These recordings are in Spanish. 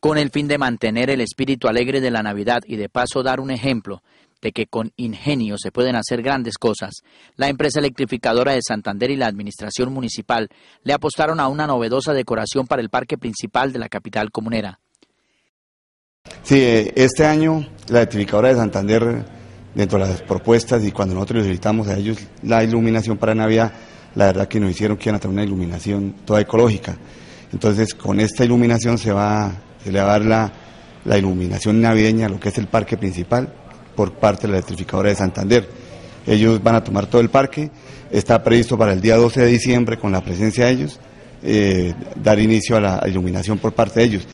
con el fin de mantener el espíritu alegre de la Navidad y de paso dar un ejemplo de que con ingenio se pueden hacer grandes cosas, la empresa electrificadora de Santander y la Administración Municipal le apostaron a una novedosa decoración para el parque principal de la capital comunera. Sí, eh, este año la electrificadora de Santander, dentro de las propuestas y cuando nosotros les invitamos a ellos la iluminación para Navidad, la verdad que nos hicieron que iban a tener una iluminación toda ecológica. Entonces, con esta iluminación se va se le va a dar la, iluminación navideña a lo que es el parque principal por parte de la electrificadora de Santander. Ellos van a tomar todo el parque, está previsto para el día 12 de diciembre con la presencia de ellos, eh, dar inicio a la iluminación por parte de ellos.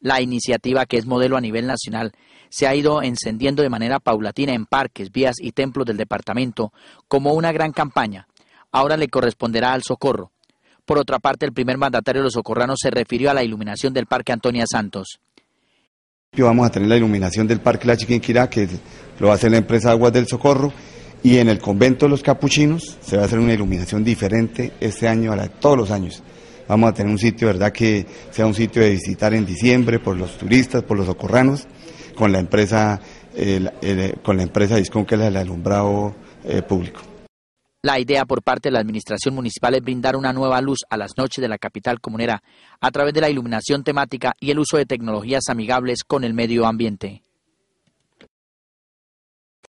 La iniciativa, que es modelo a nivel nacional, se ha ido encendiendo de manera paulatina en parques, vías y templos del departamento como una gran campaña. Ahora le corresponderá al socorro, por otra parte, el primer mandatario de los socorranos se refirió a la iluminación del Parque Antonia Santos. Vamos a tener la iluminación del Parque La Chiquinquirá, que lo va a hacer la empresa Aguas del Socorro, y en el convento de los capuchinos se va a hacer una iluminación diferente este año a la de todos los años. Vamos a tener un sitio, verdad, que sea un sitio de visitar en diciembre por los turistas, por los socorranos, con la empresa, con la empresa Discon, que es el alumbrado eh, público. La idea por parte de la Administración Municipal es brindar una nueva luz a las noches de la capital comunera a través de la iluminación temática y el uso de tecnologías amigables con el medio ambiente.